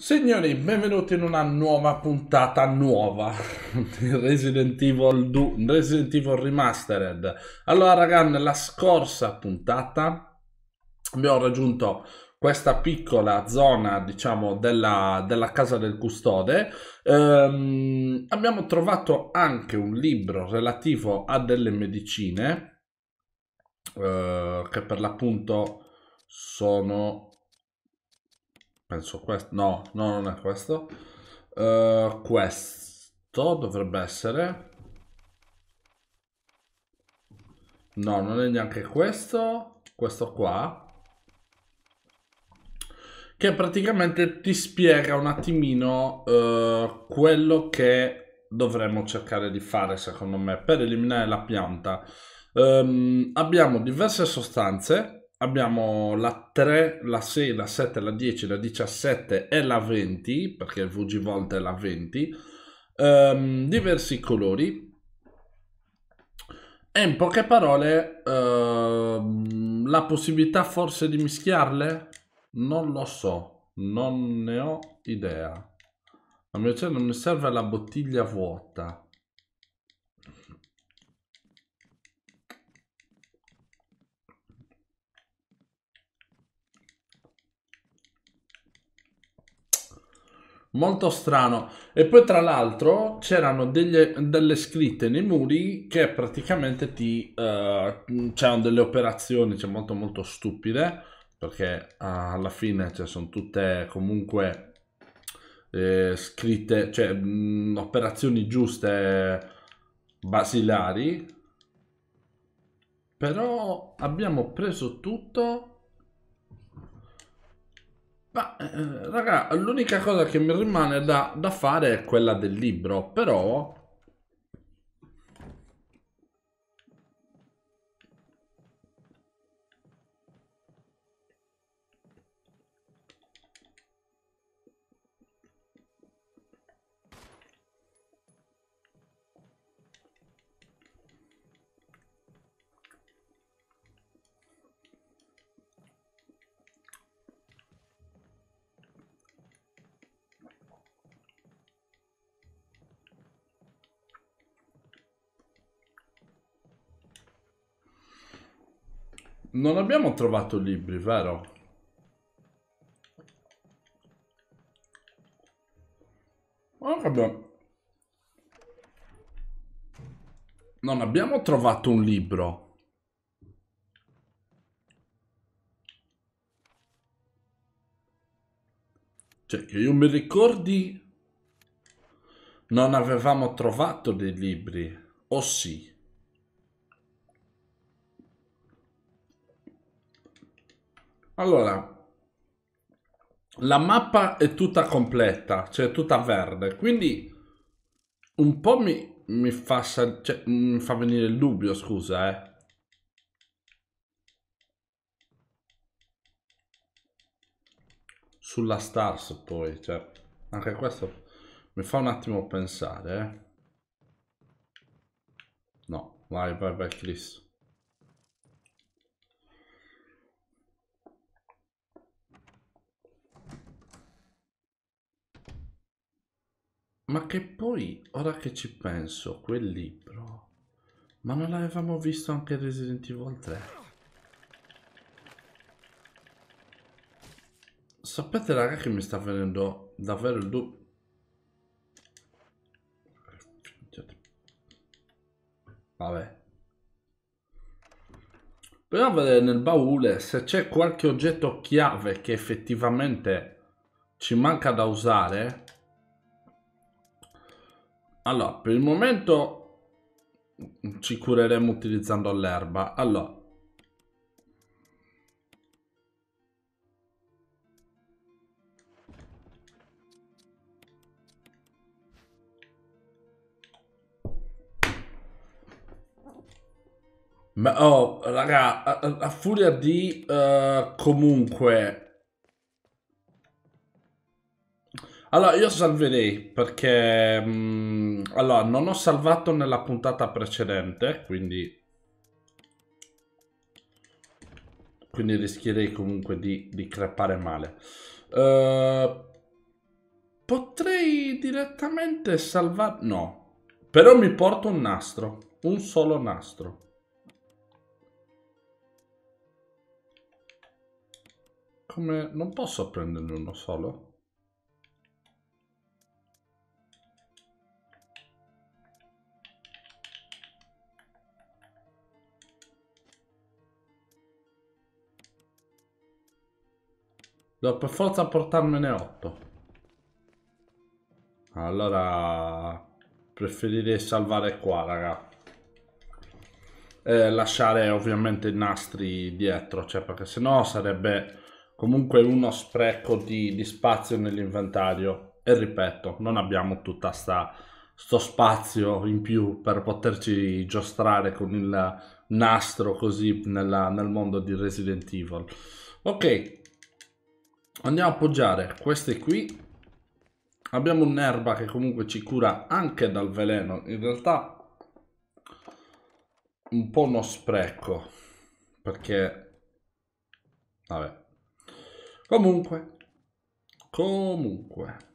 Signori, benvenuti in una nuova puntata nuova di Resident Evil 2, Resident Evil Remastered. Allora, ragazzi, nella scorsa puntata abbiamo raggiunto questa piccola zona, diciamo, della, della casa del custode. Ehm, abbiamo trovato anche un libro relativo a delle medicine, eh, che per l'appunto sono penso questo, no, no, non è questo. Uh, questo dovrebbe essere... No, non è neanche questo, questo qua. Che praticamente ti spiega un attimino uh, quello che dovremmo cercare di fare, secondo me, per eliminare la pianta. Um, abbiamo diverse sostanze abbiamo la 3, la 6, la 7, la 10, la 17 e la 20, perché il VG Volta è la 20, ehm, diversi colori. E in poche parole, ehm, la possibilità forse di mischiarle? Non lo so, non ne ho idea. A mio cielo non mi serve la bottiglia vuota. Molto strano. E poi tra l'altro c'erano delle, delle scritte nei muri che praticamente ti... Uh, c'erano delle operazioni, cioè molto molto stupide, perché uh, alla fine cioè, sono tutte comunque eh, scritte, cioè mh, mm, operazioni giuste basilari. Però abbiamo preso tutto ma eh, raga, l'unica cosa che mi rimane da, da fare è quella del libro, però Non abbiamo trovato libri, vero? Oh, vabbè. Non abbiamo trovato un libro. Cioè, che io mi ricordi... Non avevamo trovato dei libri. O oh, sì. Allora, la mappa è tutta completa, cioè tutta verde, quindi un po' mi, mi, fa, cioè, mi fa venire il dubbio, scusa, eh. Sulla Stars poi, cioè, anche questo mi fa un attimo pensare, eh. No, vai, vai, vai, Chris. Ma che poi, ora che ci penso, quel libro... Ma non l'avevamo visto anche Resident Evil 3? Sapete raga che mi sta venendo davvero il dubbio... Vabbè. Proviamo a vedere nel baule se c'è qualche oggetto chiave che effettivamente ci manca da usare. Allora, per il momento ci cureremo utilizzando l'erba. Allora. Ma oh, raga, a, a, furia di uh, comunque Allora, io salverei perché... Mh, mm, allora, non ho salvato nella puntata precedente, quindi... Quindi rischierei comunque di, di crepare male. Uh, potrei direttamente salvare... No. Però mi porto un nastro. Un solo nastro. Come... Non posso prenderne uno solo? Devo per forza portarmene 8. Allora preferirei salvare qua, raga. E lasciare ovviamente i nastri dietro, cioè perché sennò sarebbe comunque uno spreco di, di spazio nell'inventario. E ripeto, non abbiamo tutta sta sto spazio in più per poterci giostrare con il nastro così nella, nel mondo di Resident Evil. Ok, andiamo a appoggiare queste qui abbiamo un'erba che comunque ci cura anche dal veleno in realtà un po' uno spreco perché vabbè comunque comunque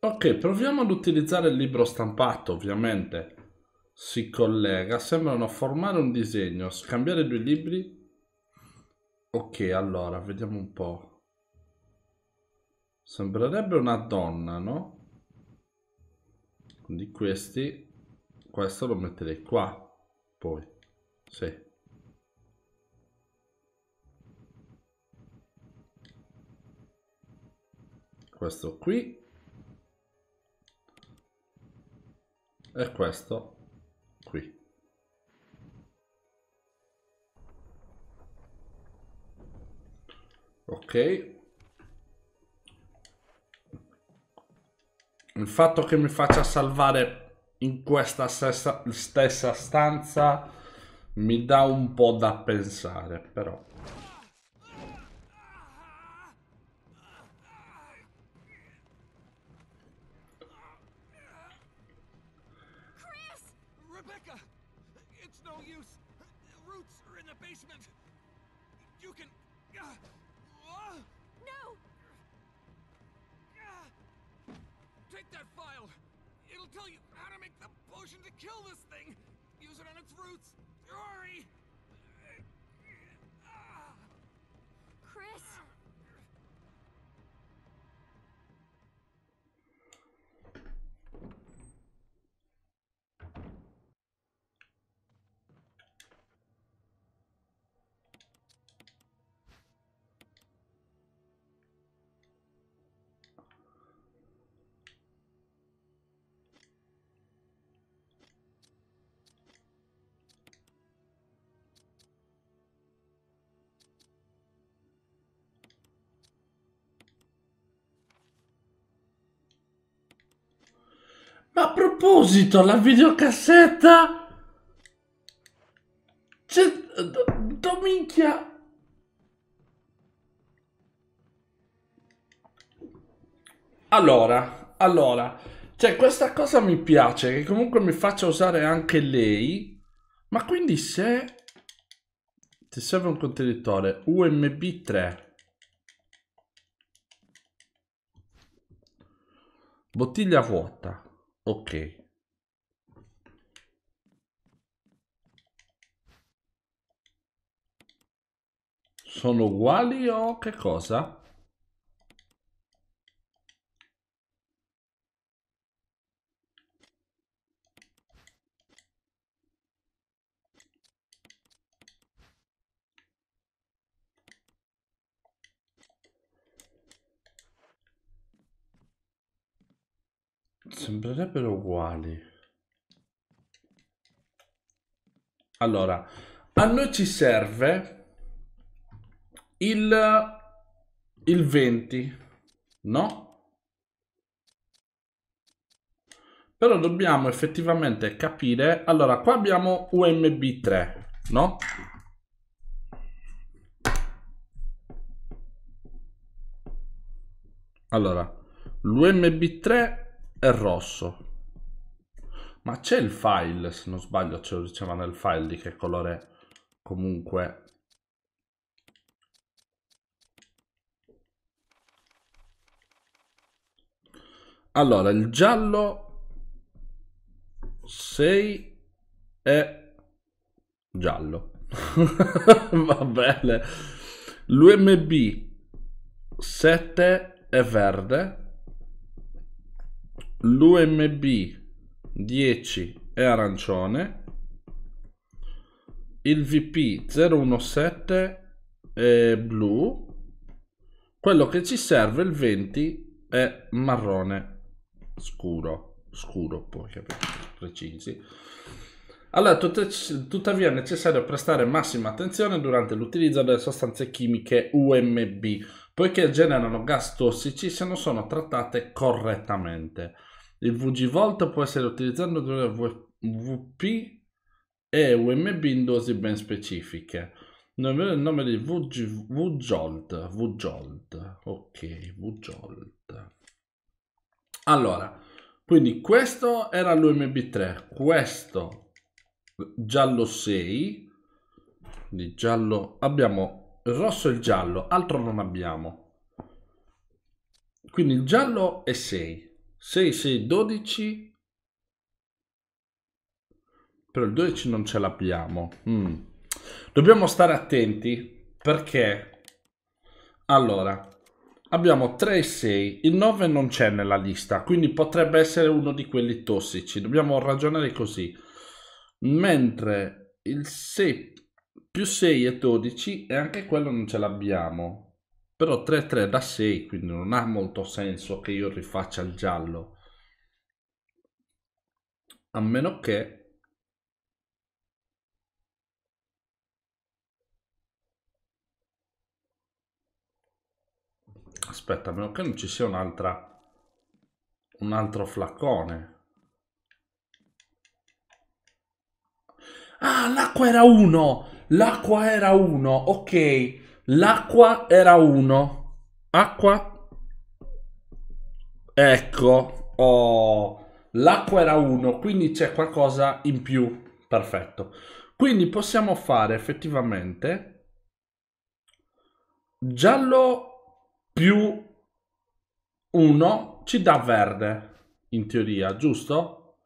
Ok, proviamo ad utilizzare il libro stampato, ovviamente. Si collega, sembrano formare un disegno, scambiare due libri. Ok, allora, vediamo un po'. Sembrerebbe una donna, no? Di questi, questo lo metterei qua, poi, sì. Questo qui è questo qui. Ok. Il fatto che mi faccia salvare in questa stessa, stessa stanza mi dà un po' da pensare, però... A proposito, la videocassetta... C'è... Dominchia... Allora, allora, cioè questa cosa mi piace, che comunque mi faccia usare anche lei, ma quindi se ti serve un contenitore USB 3, bottiglia vuota, ok sono uguali o che cosa? sarebbero uguali. Allora, a noi ci serve il, il 20, no? Però dobbiamo effettivamente capire... Allora, qua abbiamo USB 3, no? Allora, l'UMB3 è rosso. Ma c'è il file, se non sbaglio, ce lo diceva nel file di che colore comunque... Allora, il giallo 6 è giallo. Va bene. L'UMB 7 è verde l'UMB 10 è arancione, il VP 017 è blu, quello che ci serve il 20 è marrone scuro, scuro poi precisi. Allora, tuttavia è necessario prestare massima attenzione durante l'utilizzo delle sostanze chimiche UMB, poiché generano gas tossici se non sono trattate correttamente. Il VG Volt può essere utilizzato durante VP e UMB in dosi ben specifiche. Non il nome di VG, VJOLT, VJOLT, ok, VJOLT. Allora, quindi questo era l'UMB3, questo giallo 6, di giallo abbiamo il rosso e il giallo, altro non abbiamo. Quindi il giallo è 6, 6, 6, 12. Però il 12 non ce l'abbiamo. Mm. Dobbiamo stare attenti perché... Allora, abbiamo 3 e 6. Il 9 non c'è nella lista, quindi potrebbe essere uno di quelli tossici. Dobbiamo ragionare così. Mentre il 6 più 6 è 12 e anche quello non ce l'abbiamo però 3-3 da 6 quindi non ha molto senso che io rifaccia il giallo a meno che aspetta a meno che non ci sia un'altra un altro flaccone ah l'acqua era 1 l'acqua era 1 ok L'acqua era 1. Acqua. Ecco. Oh. L'acqua era 1, quindi c'è qualcosa in più. Perfetto. Quindi possiamo fare effettivamente giallo più 1 ci dà verde, in teoria, giusto?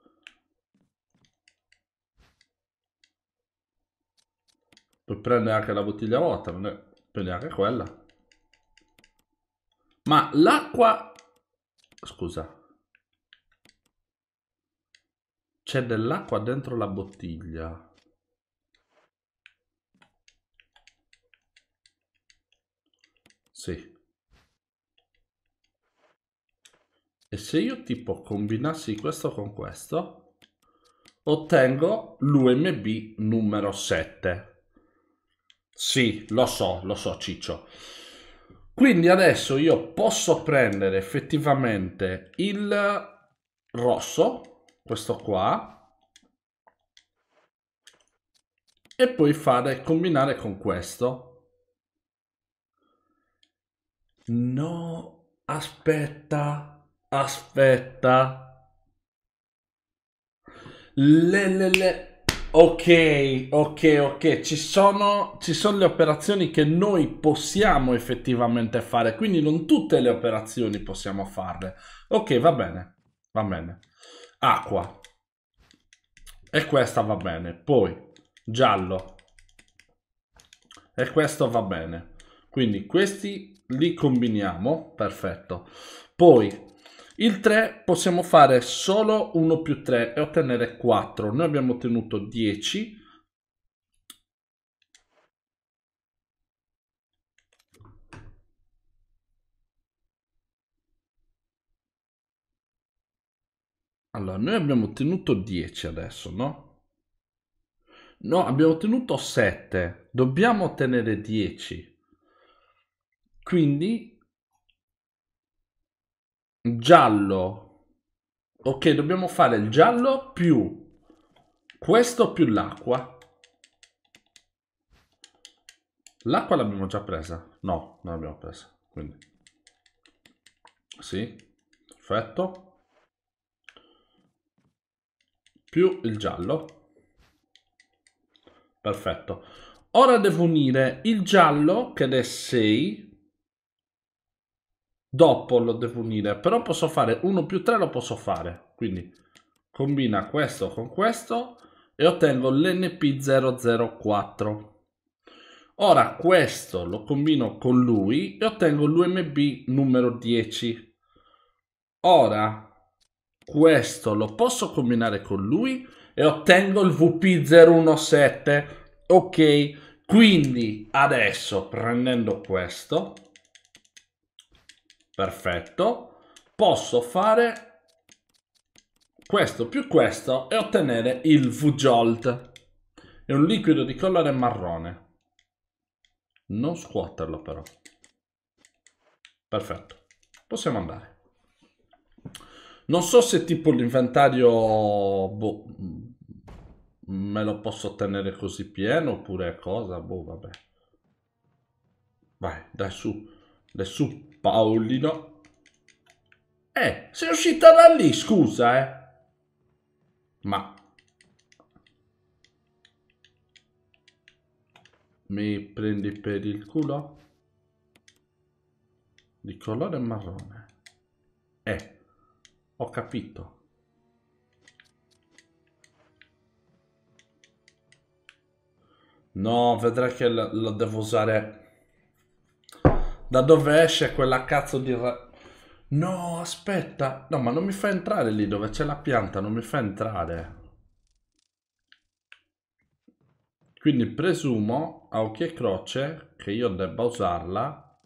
Puoi prendere anche la bottiglia vuota, non è Prendi anche quella. Ma l'acqua... Scusa. C'è dell'acqua dentro la bottiglia. Sì. E se io tipo combinassi questo con questo, ottengo l'UMB numero 7. Sì, lo so, lo so Ciccio. Quindi adesso io posso prendere effettivamente il rosso, questo qua, e poi fare combinare con questo. No, aspetta, aspetta. Le, le, le. Ok, ok, ok, ci sono, ci sono, le operazioni che noi possiamo effettivamente fare, quindi non tutte le operazioni possiamo farle. Ok, va bene, va bene. Acqua. E questa va bene. Poi, giallo. E questo va bene. Quindi questi li combiniamo, perfetto. Poi, il 3 possiamo fare solo 1 più 3 e ottenere 4. Noi abbiamo ottenuto 10. Allora, noi abbiamo ottenuto 10 adesso, no? No, abbiamo ottenuto 7. Dobbiamo ottenere 10. Quindi giallo ok dobbiamo fare il giallo più questo più l'acqua l'acqua l'abbiamo già presa no non l'abbiamo presa quindi sì perfetto più il giallo perfetto ora devo unire il giallo che è 6 dopo lo devo unire, però posso fare 1 più 3 lo posso fare, quindi combina questo con questo e ottengo l'NP004. Ora questo lo combino con lui e ottengo l'UMB numero 10. Ora questo lo posso combinare con lui e ottengo il VP017. Ok, quindi adesso prendendo questo perfetto, posso fare questo più questo e ottenere il Vujolt. È un liquido di colore marrone. Non scuoterlo però. Perfetto. Possiamo andare. Non so se tipo l'inventario boh, me lo posso ottenere così pieno oppure cosa, boh, vabbè. Vai, dai su. Adesso Paolino. Eh, sei uscita da lì, scusa, eh. Ma... Mi prendi per il culo? Di colore marrone. Eh, ho capito. No, vedrai che lo devo usare da dove esce quella cazzo di... Ra- no, aspetta. No, ma non mi fa entrare lì dove c'è la pianta, non mi fa entrare. Quindi presumo, a occhio e croce, che io debba usarla.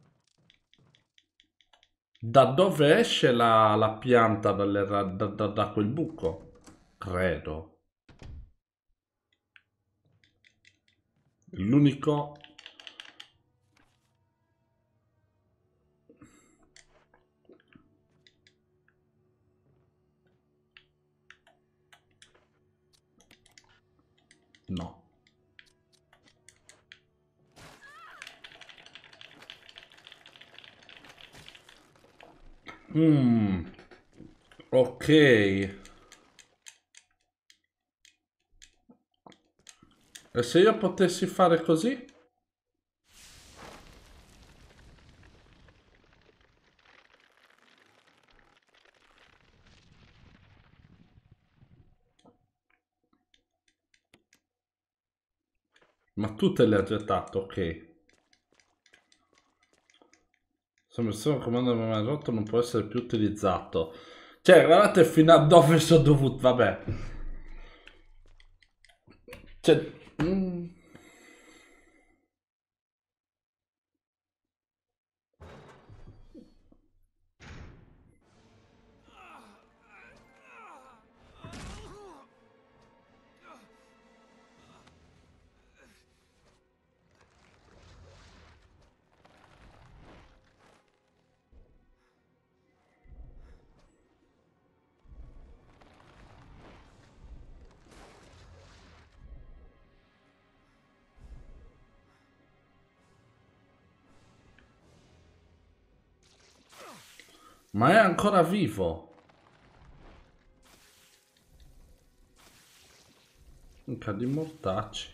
Da dove esce la, la pianta dalle, da, da, da quel buco? Credo. L'unico No. Mm. Ok. E se io potessi fare così? Ma tutte le ha gettate, ok. Sommersione comando mai rotto non può essere più utilizzato. Cioè, guardate fino a dove sono dovuto, vabbè. Cioè... Mm. Ma è ancora vivo. Minca di mortacci.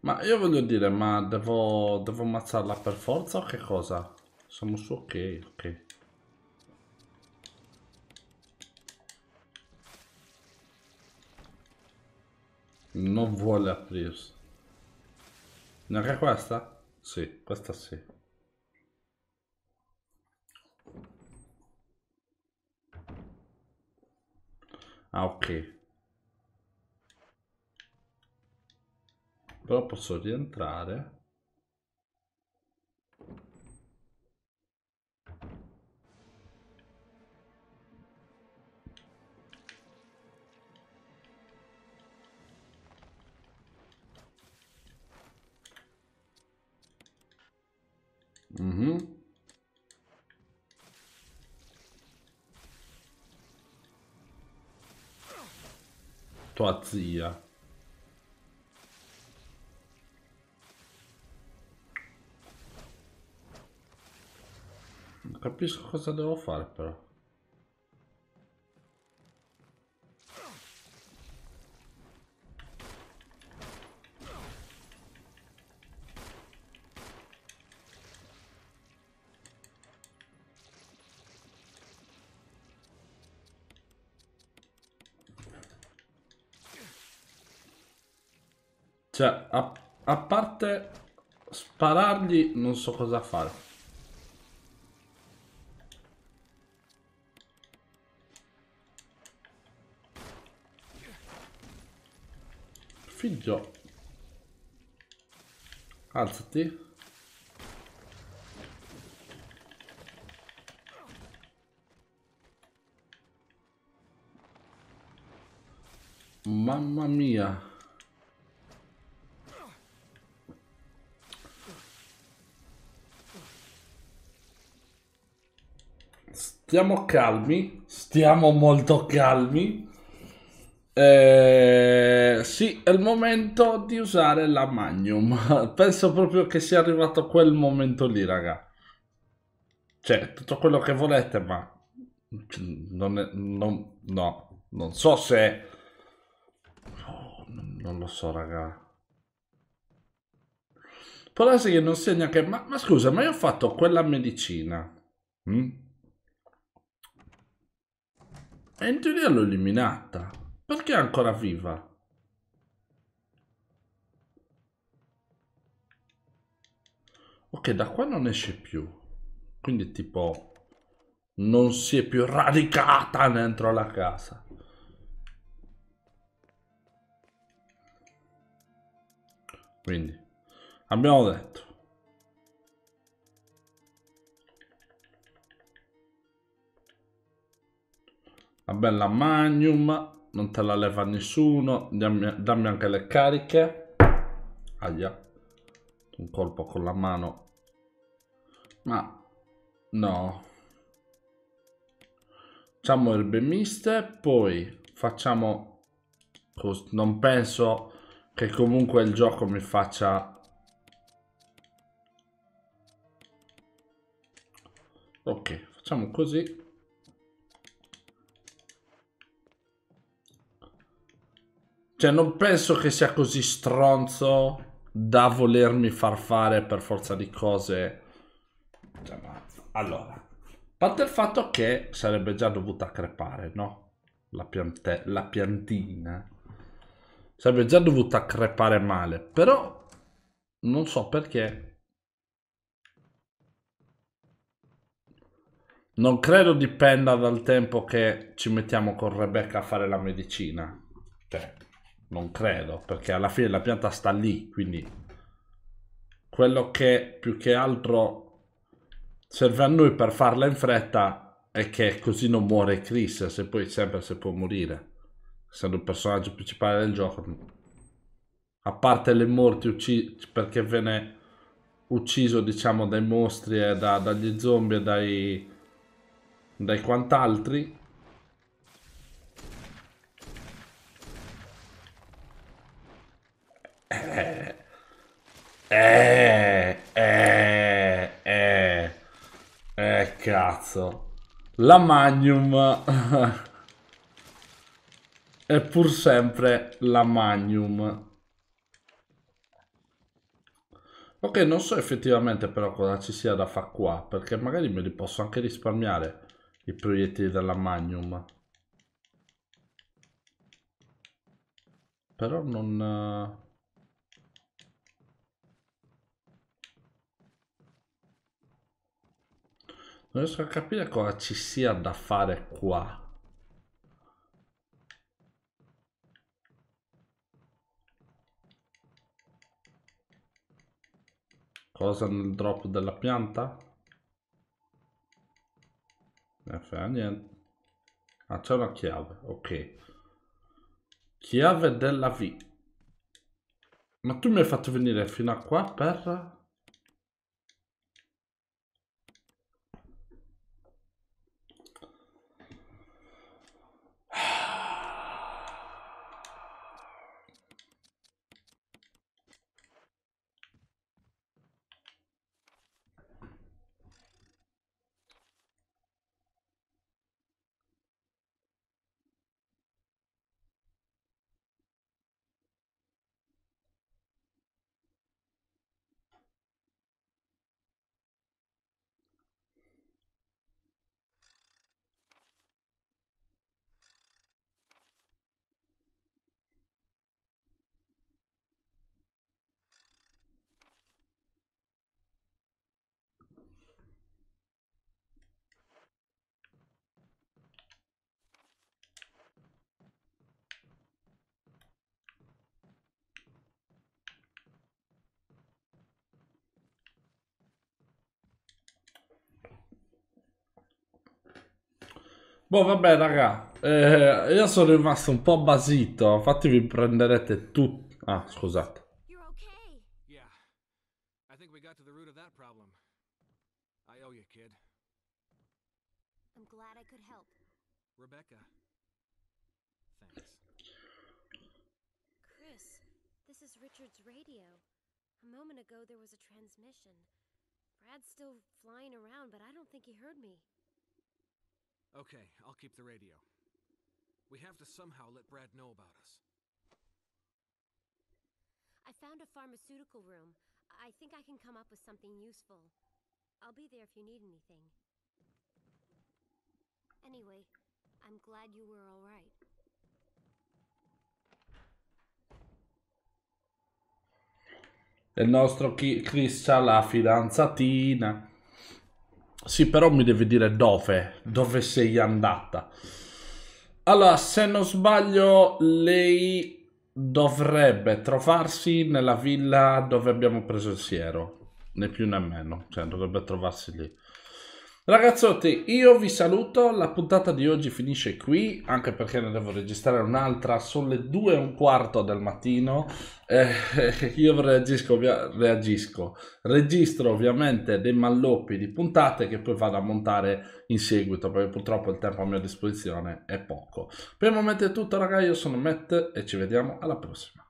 Ma io voglio dire, ma devo, devo ammazzarla per forza o che cosa? Siamo su ok, ok. non vuole aprirsi. Non questa? Sì, questa sì. Ah, ok. Però posso rientrare. Tua zia. Non capisco cosa devo fare però. Cioè, a, a parte sparargli, non so cosa fare. Figlio. Alzati. Mamma mia. stiamo calmi, stiamo molto calmi. Eh, sì, è il momento di usare la Magnum. Penso proprio che sia arrivato quel momento lì, raga. Cioè, tutto quello che volete, ma... Non è, non, no, non so se... Oh, non, non lo so, raga. Può darsi che non segna che... Ma, ma scusa, ma io ho fatto quella medicina. Mm? E in teoria l'ho eliminata. Perché è ancora viva? Ok, da qua non esce più. Quindi tipo... Non si è più radicata dentro la casa. Quindi... Abbiamo detto. la bella magnum non te la leva nessuno dammi, dammi anche le cariche aia un colpo con la mano ma no facciamo erbe miste poi facciamo non penso che comunque il gioco mi faccia ok facciamo così Cioè, non penso che sia così stronzo da volermi far fare per forza di cose. Cioè, allora, a parte il fatto che sarebbe già dovuta crepare, no? La, piante... la piantina sarebbe già dovuta crepare male, però non so perché. Non credo dipenda dal tempo che ci mettiamo con Rebecca a fare la medicina. Cioè, non credo, perché alla fine la pianta sta lì, quindi quello che più che altro serve a noi per farla in fretta è che così non muore Chris, se poi sempre se può morire, essendo il personaggio principale del gioco. A parte le morti uccise perché viene ucciso diciamo dai mostri e da, dagli zombie e dai, dai quant'altri Eh, eh, eh, eh, cazzo. La Magnum è pur sempre la Magnum. Ok, non so effettivamente però cosa ci sia da fare qua, perché magari me li posso anche risparmiare, i proiettili della Magnum. Però non... Eh, Non riesco a capire cosa ci sia da fare qua. Cosa nel drop della pianta? Non fa niente. Ah, c'è una chiave, ok. Chiave della V. Ma tu mi hai fatto venire fino a qua per... Boh, vabbè, raga. Eh, io sono rimasto un po' basito. Infatti vi prenderete tutti. Ah, scusate. Rebecca. Thanks. Chris, this is Richard's radio. A moment ago there was a transmission. Brad's still flying around, but I don't think he heard me. Okay, I'll keep the radio. We have to somehow let Brad know about us. I found a pharmaceutical room. I think I can come up with something useful. I'll be there if you need anything. Anyway, I'm glad you were all right. Il nostro Chris ha fidanzatina. Sì, però mi devi dire dove, dove sei andata. Allora, se non sbaglio, lei dovrebbe trovarsi nella villa dove abbiamo preso il siero, né più né meno, cioè dovrebbe trovarsi lì. Ragazzotti, io vi saluto, la puntata di oggi finisce qui, anche perché ne devo registrare un'altra, sono le 2 e un quarto del mattino, eh, io reagisco, reagisco, registro ovviamente dei malloppi di puntate che poi vado a montare in seguito, perché purtroppo il tempo a mia disposizione è poco. Per il momento è tutto ragazzi, io sono Matt e ci vediamo alla prossima.